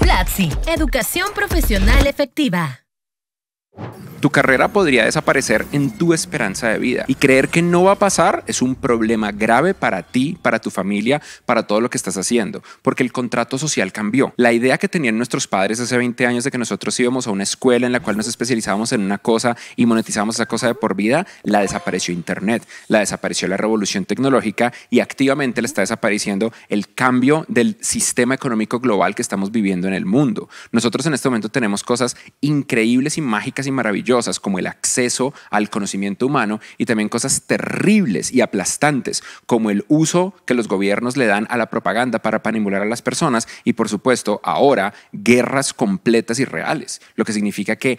Platzi, educación profesional efectiva. Tu carrera podría desaparecer en tu esperanza de vida y creer que no va a pasar es un problema grave para ti, para tu familia, para todo lo que estás haciendo, porque el contrato social cambió. La idea que tenían nuestros padres hace 20 años de que nosotros íbamos a una escuela en la cual nos especializábamos en una cosa y monetizábamos esa cosa de por vida, la desapareció Internet, la desapareció la revolución tecnológica y activamente le está desapareciendo el cambio del sistema económico global que estamos viviendo en el mundo. Nosotros en este momento tenemos cosas increíbles y mágicas y maravillosas como el acceso al conocimiento humano y también cosas terribles y aplastantes como el uso que los gobiernos le dan a la propaganda para manipular a las personas y por supuesto ahora guerras completas y reales, lo que significa que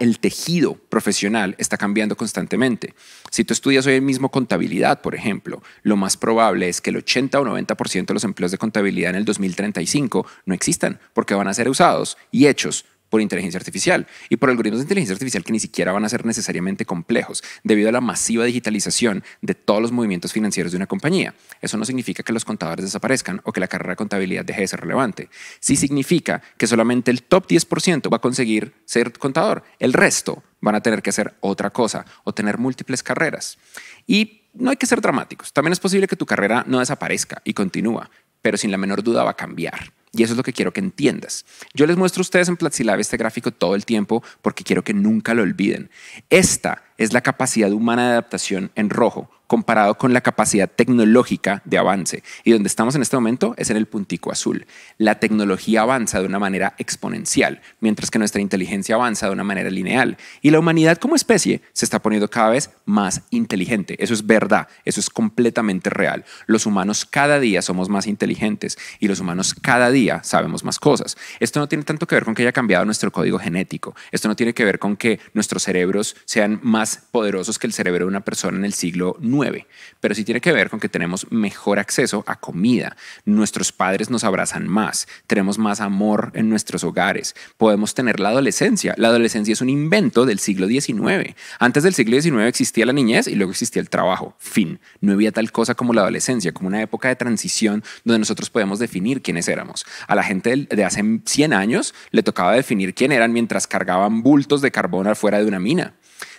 el tejido profesional está cambiando constantemente. Si tú estudias hoy mismo contabilidad, por ejemplo, lo más probable es que el 80 o 90% de los empleos de contabilidad en el 2035 no existan porque van a ser usados y hechos por inteligencia artificial y por algoritmos de inteligencia artificial que ni siquiera van a ser necesariamente complejos debido a la masiva digitalización de todos los movimientos financieros de una compañía. Eso no significa que los contadores desaparezcan o que la carrera de contabilidad deje de ser relevante. Sí significa que solamente el top 10% va a conseguir ser contador. El resto van a tener que hacer otra cosa o tener múltiples carreras. Y no hay que ser dramáticos. También es posible que tu carrera no desaparezca y continúa, pero sin la menor duda va a cambiar. Y eso es lo que quiero que entiendas. Yo les muestro a ustedes en Platzilab este gráfico todo el tiempo porque quiero que nunca lo olviden. Esta es la capacidad humana de adaptación en rojo comparado con la capacidad tecnológica de avance. Y donde estamos en este momento es en el puntico azul. La tecnología avanza de una manera exponencial, mientras que nuestra inteligencia avanza de una manera lineal. Y la humanidad como especie se está poniendo cada vez más inteligente. Eso es verdad, eso es completamente real. Los humanos cada día somos más inteligentes y los humanos cada día sabemos más cosas. Esto no tiene tanto que ver con que haya cambiado nuestro código genético. Esto no tiene que ver con que nuestros cerebros sean más poderosos que el cerebro de una persona en el siglo IX, pero sí tiene que ver con que tenemos mejor acceso a comida, nuestros padres nos abrazan más, tenemos más amor en nuestros hogares, podemos tener la adolescencia. La adolescencia es un invento del siglo XIX. Antes del siglo XIX existía la niñez y luego existía el trabajo. Fin. No había tal cosa como la adolescencia, como una época de transición donde nosotros podemos definir quiénes éramos. A la gente de hace 100 años le tocaba definir quién eran mientras cargaban bultos de carbón afuera de una mina.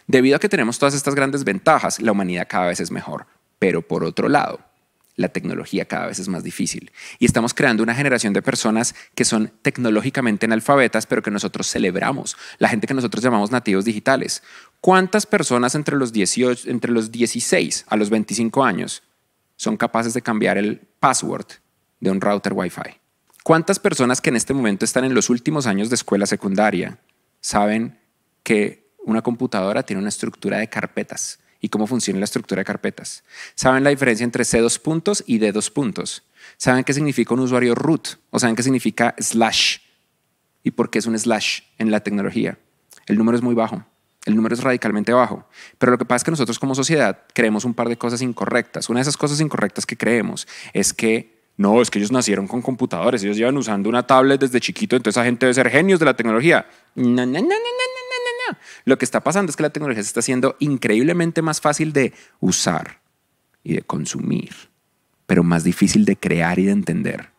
Debido a que tenemos todas estas grandes ventajas, la humanidad cada vez es mejor. Pero por otro lado, la tecnología cada vez es más difícil. Y estamos creando una generación de personas que son tecnológicamente analfabetas, pero que nosotros celebramos, la gente que nosotros llamamos nativos digitales. ¿Cuántas personas entre los, 18, entre los 16 a los 25 años son capaces de cambiar el password de un router Wi-Fi? ¿Cuántas personas que en este momento están en los últimos años de escuela secundaria saben que una computadora tiene una estructura de carpetas y cómo funciona la estructura de carpetas. Saben la diferencia entre C dos puntos y D dos puntos. Saben qué significa un usuario root o saben qué significa slash y por qué es un slash en la tecnología. El número es muy bajo. El número es radicalmente bajo. Pero lo que pasa es que nosotros como sociedad creemos un par de cosas incorrectas. Una de esas cosas incorrectas que creemos es que no, es que ellos nacieron con computadores, ellos llevan usando una tablet desde chiquito, entonces esa gente debe ser genios de la tecnología. No, no, no, no, no. Lo que está pasando es que la tecnología se está haciendo increíblemente más fácil de usar y de consumir, pero más difícil de crear y de entender.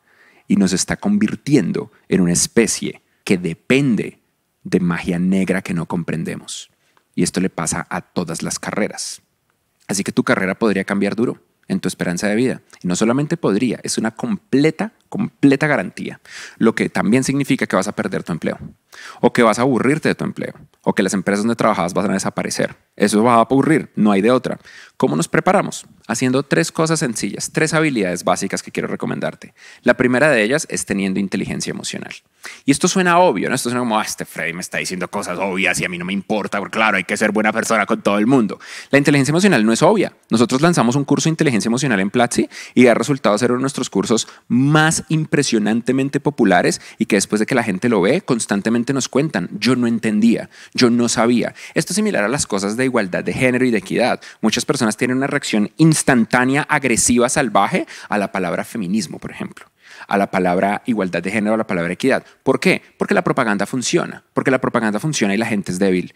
Y nos está convirtiendo en una especie que depende de magia negra que no comprendemos. Y esto le pasa a todas las carreras. Así que tu carrera podría cambiar duro en tu esperanza de vida. Y no solamente podría, es una completa, completa garantía. Lo que también significa que vas a perder tu empleo o que vas a aburrirte de tu empleo o que las empresas donde trabajabas van a desaparecer. Eso va a ocurrir, no hay de otra. ¿Cómo nos preparamos? haciendo tres cosas sencillas, tres habilidades básicas que quiero recomendarte. La primera de ellas es teniendo inteligencia emocional. Y esto suena obvio, ¿no? Esto suena como, ah, este Freddy me está diciendo cosas obvias y a mí no me importa, porque claro, hay que ser buena persona con todo el mundo. La inteligencia emocional no es obvia. Nosotros lanzamos un curso de inteligencia emocional en Platzi y ha resultado ser uno de nuestros cursos más impresionantemente populares y que después de que la gente lo ve, constantemente nos cuentan, yo no entendía, yo no sabía. Esto es similar a las cosas de igualdad de género y de equidad. Muchas personas tienen una reacción instantánea, agresiva, salvaje a la palabra feminismo, por ejemplo a la palabra igualdad de género, a la palabra equidad. ¿Por qué? Porque la propaganda funciona, porque la propaganda funciona y la gente es débil.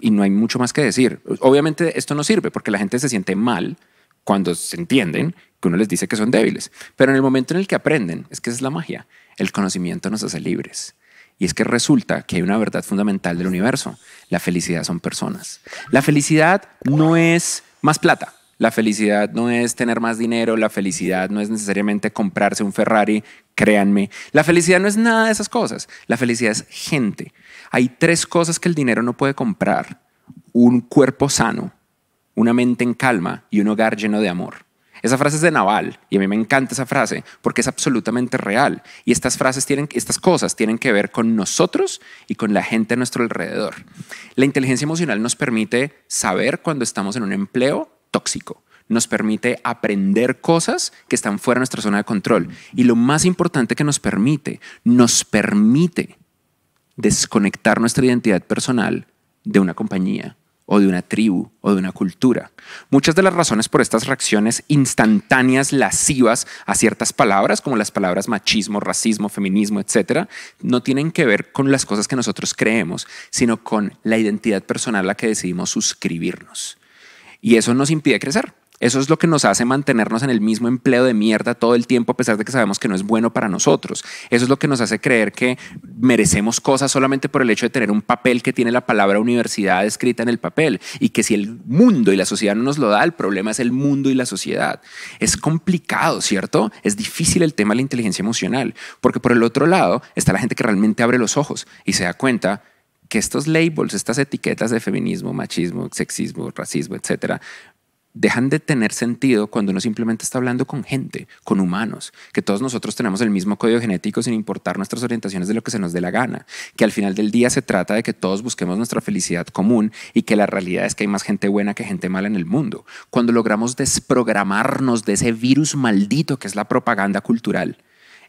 Y no hay mucho más que decir. Obviamente esto no sirve porque la gente se siente mal cuando se entienden que uno les dice que son débiles. Pero en el momento en el que aprenden, es que esa es la magia, el conocimiento nos hace libres. Y es que resulta que hay una verdad fundamental del universo. La felicidad son personas. La felicidad no es más plata. La felicidad no es tener más dinero, la felicidad no es necesariamente comprarse un Ferrari, créanme. La felicidad no es nada de esas cosas. La felicidad es gente. Hay tres cosas que el dinero no puede comprar. Un cuerpo sano, una mente en calma y un hogar lleno de amor. Esa frase es de Naval y a mí me encanta esa frase porque es absolutamente real. Y estas frases tienen, estas cosas tienen que ver con nosotros y con la gente a nuestro alrededor. La inteligencia emocional nos permite saber cuando estamos en un empleo tóxico. Nos permite aprender cosas que están fuera de nuestra zona de control. Y lo más importante que nos permite, nos permite desconectar nuestra identidad personal de una compañía o de una tribu o de una cultura. Muchas de las razones por estas reacciones instantáneas, lascivas a ciertas palabras, como las palabras machismo, racismo, feminismo, etcétera, no tienen que ver con las cosas que nosotros creemos, sino con la identidad personal a la que decidimos suscribirnos. Y eso nos impide crecer. Eso es lo que nos hace mantenernos en el mismo empleo de mierda todo el tiempo, a pesar de que sabemos que no es bueno para nosotros. Eso es lo que nos hace creer que merecemos cosas solamente por el hecho de tener un papel que tiene la palabra universidad escrita en el papel y que si el mundo y la sociedad no nos lo da, el problema es el mundo y la sociedad. Es complicado, ¿cierto? Es difícil el tema de la inteligencia emocional, porque por el otro lado está la gente que realmente abre los ojos y se da cuenta que estos labels, estas etiquetas de feminismo, machismo, sexismo, racismo, etcétera, dejan de tener sentido cuando uno simplemente está hablando con gente, con humanos, que todos nosotros tenemos el mismo código genético sin importar nuestras orientaciones de lo que se nos dé la gana, que al final del día se trata de que todos busquemos nuestra felicidad común y que la realidad es que hay más gente buena que gente mala en el mundo. Cuando logramos desprogramarnos de ese virus maldito que es la propaganda cultural,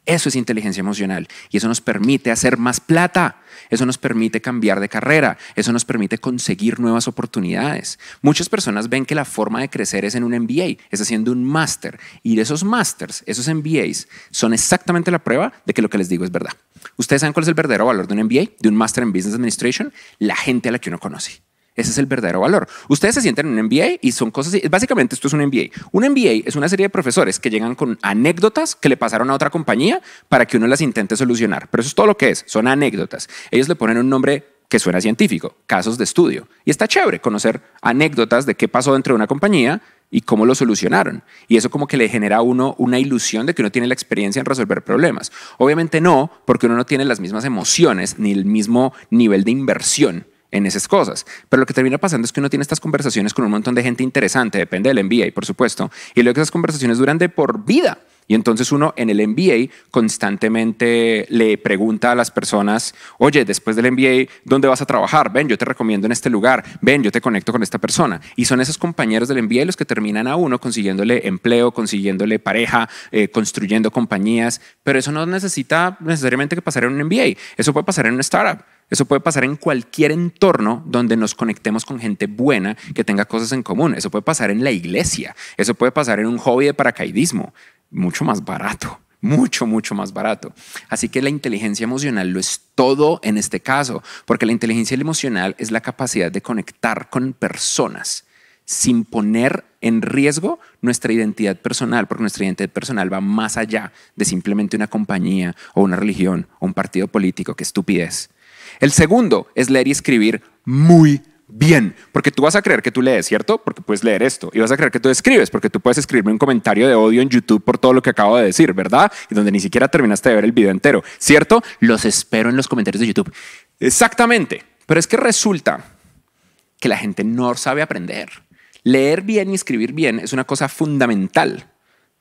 eso es inteligencia emocional y eso nos permite hacer más plata, eso nos permite cambiar de carrera, eso nos permite conseguir nuevas oportunidades. Muchas personas ven que la forma de crecer es en un MBA, es haciendo un máster y esos másters, esos MBAs son exactamente la prueba de que lo que les digo es verdad. ¿Ustedes saben cuál es el verdadero valor de un MBA, de un máster en Business Administration? La gente a la que uno conoce. Ese es el verdadero valor. Ustedes se sienten en un MBA y son cosas así. Básicamente esto es un MBA. Un MBA es una serie de profesores que llegan con anécdotas que le pasaron a otra compañía para que uno las intente solucionar. Pero eso es todo lo que es, son anécdotas. Ellos le ponen un nombre que suena científico, casos de estudio. Y está chévere conocer anécdotas de qué pasó dentro de una compañía y cómo lo solucionaron. Y eso como que le genera a uno una ilusión de que uno tiene la experiencia en resolver problemas. Obviamente no, porque uno no tiene las mismas emociones ni el mismo nivel de inversión en esas cosas. Pero lo que termina pasando es que uno tiene estas conversaciones con un montón de gente interesante, depende del envía y por supuesto, y luego esas conversaciones duran de por vida. Y entonces uno en el MBA constantemente le pregunta a las personas, oye, después del MBA, ¿dónde vas a trabajar? Ven, yo te recomiendo en este lugar, ven, yo te conecto con esta persona. Y son esos compañeros del MBA los que terminan a uno consiguiéndole empleo, consiguiéndole pareja, eh, construyendo compañías, pero eso no necesita necesariamente que pasar en un MBA, eso puede pasar en una startup. Eso puede pasar en cualquier entorno donde nos conectemos con gente buena que tenga cosas en común. Eso puede pasar en la iglesia. Eso puede pasar en un hobby de paracaidismo mucho más barato mucho, mucho más barato. Así que la inteligencia emocional lo es todo en este caso, porque la inteligencia emocional es la capacidad de conectar con personas sin poner en riesgo nuestra identidad personal, porque nuestra identidad personal va más allá de simplemente una compañía o una religión o un partido político, qué estupidez. El segundo es leer y escribir muy bien, porque tú vas a creer que tú lees, ¿cierto? Porque puedes leer esto. Y vas a creer que tú escribes, porque tú puedes escribirme un comentario de odio en YouTube por todo lo que acabo de decir, ¿verdad? Y donde ni siquiera terminaste de ver el video entero, ¿cierto? Los espero en los comentarios de YouTube. Exactamente. Pero es que resulta que la gente no sabe aprender. Leer bien y escribir bien es una cosa fundamental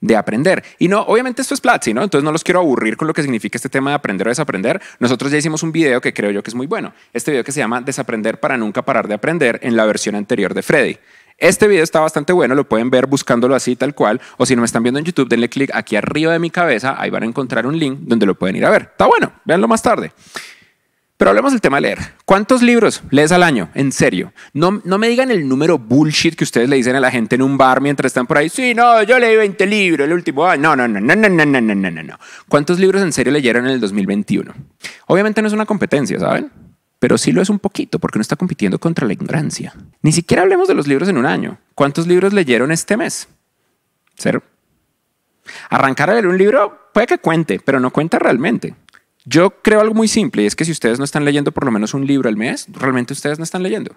de aprender. Y no, obviamente esto es Platzi, ¿no? Entonces no los quiero aburrir con lo que significa este tema de aprender o desaprender. Nosotros ya hicimos un video que creo yo que es muy bueno. Este video que se llama Desaprender para nunca parar de aprender en la versión anterior de Freddy. Este video está bastante bueno, lo pueden ver buscándolo así tal cual, o si no me están viendo en YouTube, denle clic aquí arriba de mi cabeza, ahí van a encontrar un link donde lo pueden ir a ver. Está bueno, véanlo más tarde. Pero hablemos del tema de leer. ¿Cuántos libros lees al año? En serio. No, no me digan el número bullshit que ustedes le dicen a la gente en un bar mientras están por ahí. Sí, no, yo leí 20 libros el último año. No, no, no, no, no, no, no, no, no, no. ¿Cuántos libros en serio leyeron en el 2021? Obviamente no es una competencia, ¿saben? Pero sí lo es un poquito porque no está compitiendo contra la ignorancia. Ni siquiera hablemos de los libros en un año. ¿Cuántos libros leyeron este mes? Cero. Arrancar a leer un libro puede que cuente, pero no cuenta realmente. Yo creo algo muy simple y es que si ustedes no están leyendo por lo menos un libro al mes, realmente ustedes no están leyendo.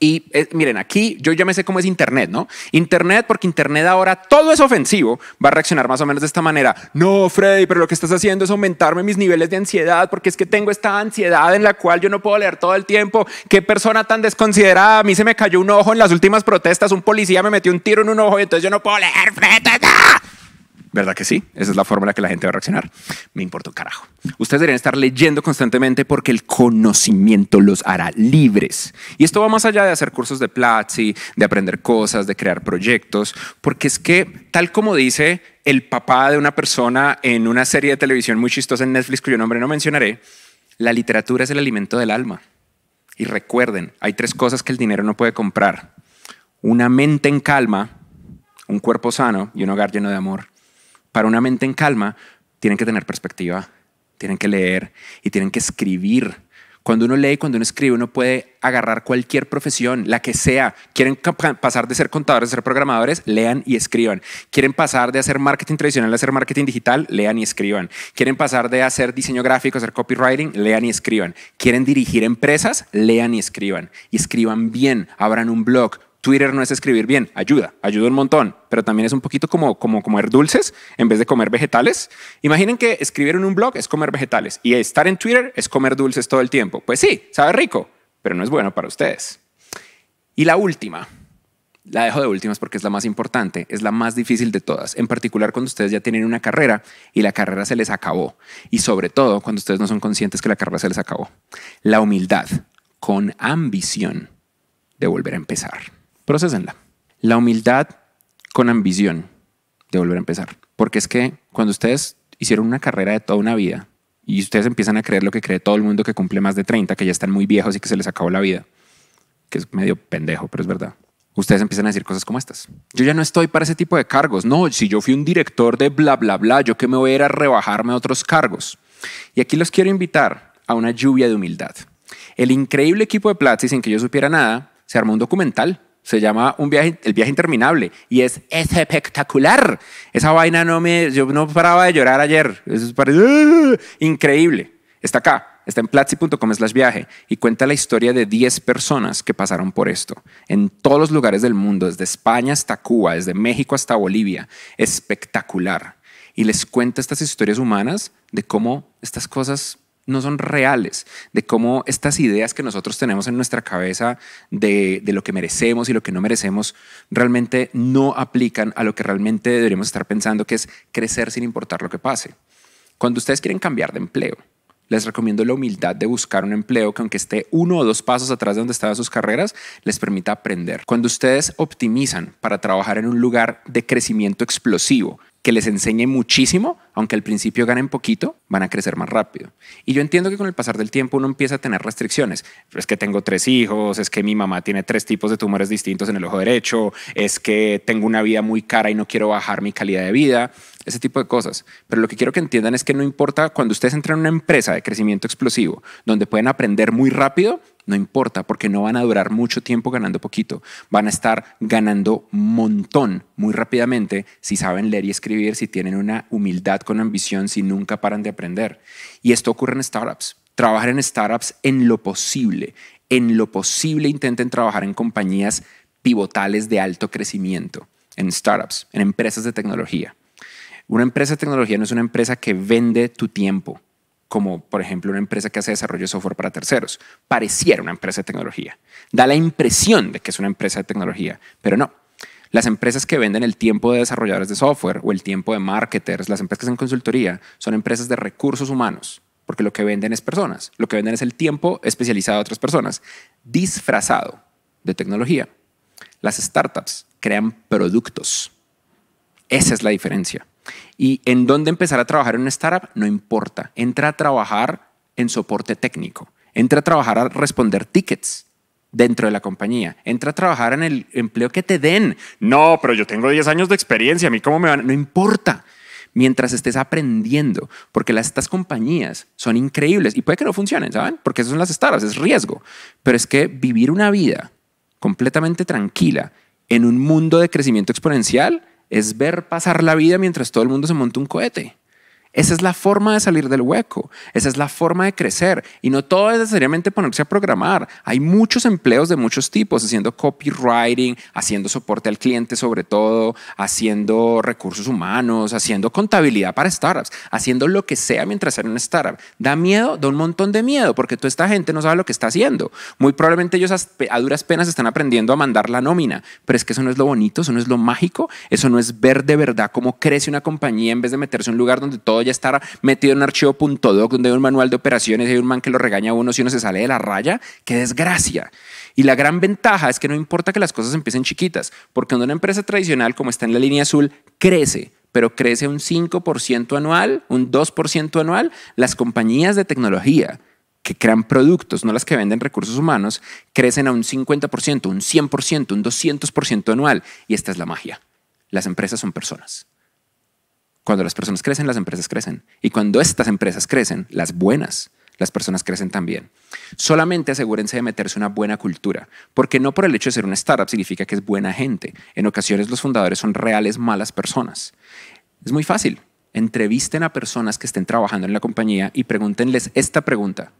Y eh, miren, aquí yo ya me sé cómo es Internet, ¿no? Internet, porque Internet ahora todo es ofensivo, va a reaccionar más o menos de esta manera. No, Freddy, pero lo que estás haciendo es aumentarme mis niveles de ansiedad, porque es que tengo esta ansiedad en la cual yo no puedo leer todo el tiempo. Qué persona tan desconsiderada. A mí se me cayó un ojo en las últimas protestas, un policía me metió un tiro en un ojo y entonces yo no puedo leer, Freddy. ¡ah! ¿Verdad que sí? Esa es la forma en la que la gente va a reaccionar. Me importa un carajo. Ustedes deberían estar leyendo constantemente porque el conocimiento los hará libres. Y esto va más allá de hacer cursos de Platzi, de aprender cosas, de crear proyectos, porque es que, tal como dice el papá de una persona en una serie de televisión muy chistosa en Netflix, cuyo nombre no mencionaré, la literatura es el alimento del alma. Y recuerden, hay tres cosas que el dinero no puede comprar. Una mente en calma, un cuerpo sano y un hogar lleno de amor para una mente en calma, tienen que tener perspectiva, tienen que leer y tienen que escribir. Cuando uno lee y cuando uno escribe, uno puede agarrar cualquier profesión, la que sea. Quieren pasar de ser contadores a ser programadores, lean y escriban. Quieren pasar de hacer marketing tradicional a hacer marketing digital, lean y escriban. Quieren pasar de hacer diseño gráfico a hacer copywriting, lean y escriban. Quieren dirigir empresas, lean y escriban. Y escriban bien, abran un blog, Twitter no es escribir bien, ayuda, ayuda un montón, pero también es un poquito como, como comer dulces en vez de comer vegetales. Imaginen que escribir en un blog es comer vegetales y estar en Twitter es comer dulces todo el tiempo. Pues sí, sabe rico, pero no es bueno para ustedes. Y la última, la dejo de últimas porque es la más importante, es la más difícil de todas, en particular cuando ustedes ya tienen una carrera y la carrera se les acabó, y sobre todo cuando ustedes no son conscientes que la carrera se les acabó. La humildad con ambición de volver a empezar. Procesenla. La humildad con ambición de volver a empezar. Porque es que cuando ustedes hicieron una carrera de toda una vida y ustedes empiezan a creer lo que cree todo el mundo que cumple más de 30, que ya están muy viejos y que se les acabó la vida, que es medio pendejo, pero es verdad. Ustedes empiezan a decir cosas como estas. Yo ya no estoy para ese tipo de cargos. No, si yo fui un director de bla, bla, bla, yo que me voy a ir a rebajarme a otros cargos. Y aquí los quiero invitar a una lluvia de humildad. El increíble equipo de Platzi, sin que yo supiera nada, se armó un documental se llama un viaje, El viaje interminable y es, espectacular. Esa vaina no me. Yo no paraba de llorar ayer. Es ¡Ah! increíble. Está acá. Está en platzi.com/slash viaje y cuenta la historia de 10 personas que pasaron por esto en todos los lugares del mundo, desde España hasta Cuba, desde México hasta Bolivia. Espectacular. Y les cuenta estas historias humanas de cómo estas cosas no son reales, de cómo estas ideas que nosotros tenemos en nuestra cabeza de, lo que merecemos y lo que no merecemos, realmente no aplican a lo que realmente deberíamos estar pensando, que es crecer sin importar lo que pase. Cuando ustedes quieren cambiar de empleo, les recomiendo la humildad de buscar un empleo que aunque esté uno o dos pasos atrás de donde estaban sus carreras, les permita aprender. Cuando ustedes optimizan para trabajar en un lugar de crecimiento explosivo, que les enseñe muchísimo, aunque al principio ganen poquito, van a crecer más rápido. Y yo entiendo que con el pasar del tiempo uno empieza a tener restricciones. es que tengo tres hijos, es que mi mamá tiene tres tipos de tumores distintos en el ojo derecho, es que tengo una vida muy cara y no quiero bajar mi calidad de vida, ese tipo de cosas. Pero lo que quiero que entiendan es que no importa cuando ustedes entran en una empresa de crecimiento explosivo, donde pueden aprender muy rápido, no importa, porque no van a durar mucho tiempo ganando poquito. Van a estar ganando montón muy rápidamente si saben leer y escribir, si tienen una humildad con ambición, si nunca paran de aprender. Y esto ocurre en startups. Trabajar en startups en lo posible. En lo posible intenten trabajar en compañías pivotales de alto crecimiento, en startups, en empresas de tecnología. Una empresa de tecnología no es una empresa que vende tu tiempo, como por ejemplo una empresa que hace desarrollo de software para terceros. Pareciera una empresa de tecnología. Da la impresión de que es una empresa de tecnología, pero no. Las empresas que venden el tiempo de desarrolladores de software o el tiempo de marketers, las empresas en consultoría, son empresas de recursos humanos, porque lo que venden es personas. Lo que venden es el tiempo especializado de otras personas, disfrazado de tecnología. Las startups crean productos. Esa es la diferencia. Y en dónde empezar a trabajar en una startup, no importa. Entra a trabajar en soporte técnico. Entra a trabajar a responder tickets dentro de la compañía. Entra a trabajar en el empleo que te den. No, pero yo tengo 10 años de experiencia. ¿A mí cómo me van? No importa. Mientras estés aprendiendo, porque las, estas compañías son increíbles y puede que no funcionen, ¿saben? Porque son las startups, es riesgo. Pero es que vivir una vida completamente tranquila en un mundo de crecimiento exponencial es ver pasar la vida mientras todo el mundo se monta un cohete. Esa es la forma de salir del hueco, esa es la forma de crecer y no todo es necesariamente ponerse a programar. Hay muchos empleos de muchos tipos, haciendo copywriting, haciendo soporte al cliente sobre todo, haciendo recursos humanos, haciendo contabilidad para startups, haciendo lo que sea mientras sea en una startup. Da miedo, da un montón de miedo porque toda esta gente no sabe lo que está haciendo. Muy probablemente ellos a duras penas están aprendiendo a mandar la nómina, pero es que eso no es lo bonito, eso no es lo mágico, eso no es ver de verdad cómo crece una compañía en vez de meterse en un lugar donde todo Vaya a estar metido en un archivo.doc donde hay un manual de operaciones, y hay un man que lo regaña a uno si uno se sale de la raya, qué desgracia. Y la gran ventaja es que no importa que las cosas empiecen chiquitas, porque cuando una empresa tradicional como está en la línea azul crece, pero crece un 5% anual, un 2% anual, las compañías de tecnología que crean productos, no las que venden recursos humanos, crecen a un 50%, un 100%, un 200% anual. Y esta es la magia. Las empresas son personas. Cuando las personas crecen, las empresas crecen. Y cuando estas empresas crecen, las buenas, las personas crecen también. Solamente asegúrense de meterse una buena cultura, porque no por el hecho de ser una startup significa que es buena gente. En ocasiones los fundadores son reales malas personas. Es muy fácil. Entrevisten a personas que estén trabajando en la compañía y pregúntenles esta pregunta.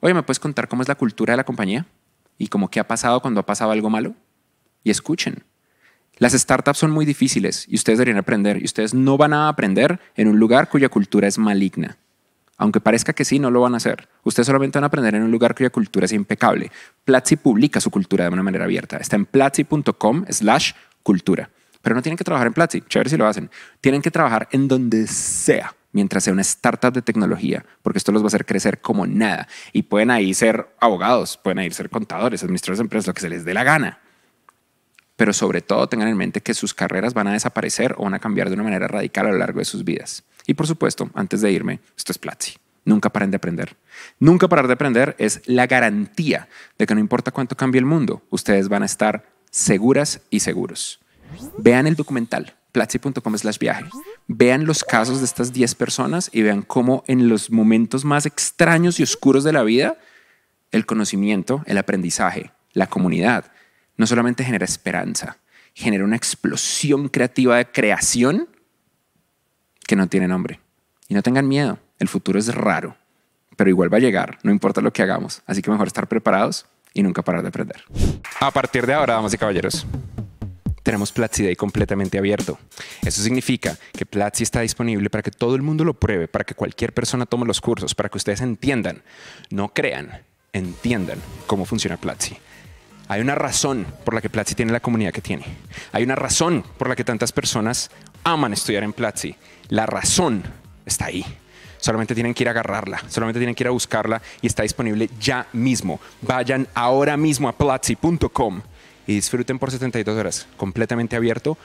Oye, ¿me puedes contar cómo es la cultura de la compañía? ¿Y cómo qué ha pasado cuando ha pasado algo malo? Y escuchen, las startups son muy difíciles y ustedes deberían aprender. Y ustedes no van a aprender en un lugar cuya cultura es maligna. Aunque parezca que sí, no lo van a hacer. Ustedes solamente van a aprender en un lugar cuya cultura es impecable. Platzi publica su cultura de una manera abierta. Está en platzi.com slash cultura. Pero no tienen que trabajar en Platzi, chévere si lo hacen. Tienen que trabajar en donde sea mientras sea una startup de tecnología, porque esto los va a hacer crecer como nada. Y pueden ahí ser abogados, pueden ahí ser contadores, administradores de empresas, lo que se les dé la gana pero sobre todo tengan en mente que sus carreras van a desaparecer o van a cambiar de una manera radical a lo largo de sus vidas. Y por supuesto, antes de irme, esto es Platzi. Nunca paren de aprender. Nunca parar de aprender es la garantía de que no importa cuánto cambie el mundo, ustedes van a estar seguras y seguros. Vean el documental platzi.com las viaje. Vean los casos de estas 10 personas y vean cómo en los momentos más extraños y oscuros de la vida, el conocimiento, el aprendizaje, la comunidad, no solamente genera esperanza, genera una explosión creativa de creación que no tiene nombre. Y no tengan miedo, el futuro es raro, pero igual va a llegar, no importa lo que hagamos. Así que mejor estar preparados y nunca parar de aprender. A partir de ahora, damas y caballeros, tenemos Platzi Day completamente abierto. Eso significa que Platzi está disponible para que todo el mundo lo pruebe, para que cualquier persona tome los cursos, para que ustedes entiendan, no crean, entiendan cómo funciona Platzi. Hay una razón por la que Platzi tiene la comunidad que tiene. Hay una razón por la que tantas personas aman estudiar en Platzi. La razón está ahí. Solamente tienen que ir a agarrarla, solamente tienen que ir a buscarla y está disponible ya mismo. Vayan ahora mismo a platzi.com y disfruten por 72 horas, completamente abierto,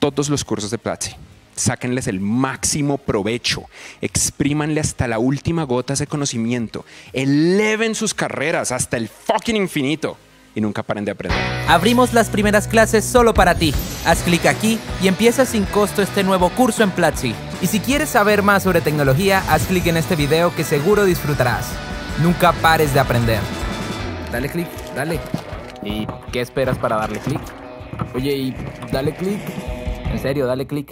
todos los cursos de Platzi sáquenles el máximo provecho, exprímanle hasta la última gota ese conocimiento, eleven sus carreras hasta el fucking infinito y nunca paren de aprender. Abrimos las primeras clases solo para ti. Haz clic aquí y empieza sin costo este nuevo curso en Platzi. Y si quieres saber más sobre tecnología, haz clic en este video que seguro disfrutarás. Nunca pares de aprender. Dale clic, dale. ¿Y qué esperas para darle clic? Oye, y dale clic. En serio, dale clic.